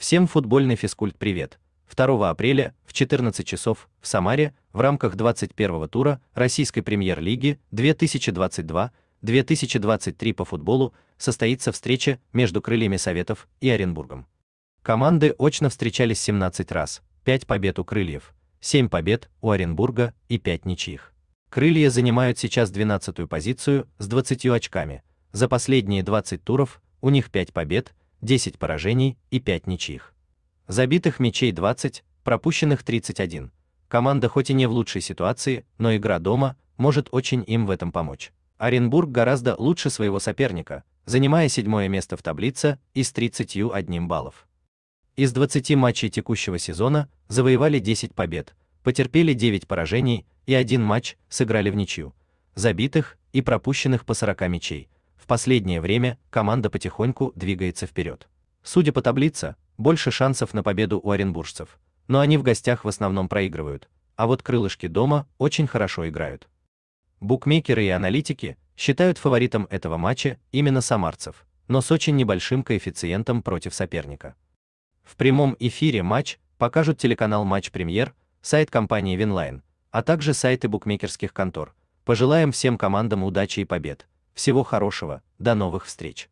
Всем футбольный физкульт привет. 2 апреля в 14 часов в Самаре в рамках 21 тура Российской премьер-лиги 2022-2023 по футболу состоится встреча между крыльями Советов и Оренбургом. Команды очно встречались 17 раз, 5 побед у крыльев, 7 побед у Оренбурга и 5 ничьих. Крылья занимают сейчас 12-ю позицию с 20 очками. За последние 20 туров у них 5 побед 10 поражений и 5 ничьих. Забитых мячей 20, пропущенных 31. Команда хоть и не в лучшей ситуации, но игра дома может очень им в этом помочь. Оренбург гораздо лучше своего соперника, занимая седьмое место в таблице и с 31 баллов. Из 20 матчей текущего сезона завоевали 10 побед, потерпели 9 поражений и один матч сыграли в ничью, забитых и пропущенных по 40 мячей, в последнее время команда потихоньку двигается вперед. Судя по таблице, больше шансов на победу у оренбуржцев, но они в гостях в основном проигрывают, а вот крылышки дома очень хорошо играют. Букмекеры и аналитики считают фаворитом этого матча именно самарцев, но с очень небольшим коэффициентом против соперника. В прямом эфире матч покажут телеканал Матч Премьер, сайт компании Винлайн, а также сайты букмекерских контор. Пожелаем всем командам удачи и побед. Всего хорошего, до новых встреч!